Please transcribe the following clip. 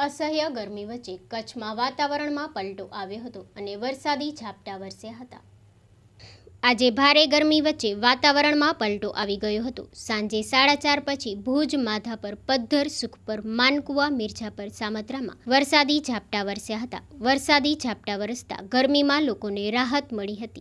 અસહ્ય ગરમી વચ્ચે કચ્છમાં વાતાવરણમાં પલટો આવ્યો હતો અને વરસાદી ઝાપટા વરસ્યા હતા આજે ભારે ગરમી વચ્ચે વાતાવરણમાં પલટો આવી ગયો હતો સાંજે સાડા ચાર પછી ભુજ માધાપર પદ્ધર સુખપર માનકુવા મિર્ઝાપર સામત્રામાં વરસાદી ઝાપટા વરસ્યા હતા વરસાદી ઝાપટા વરસતા ગરમીમાં લોકોને રાહત મળી હતી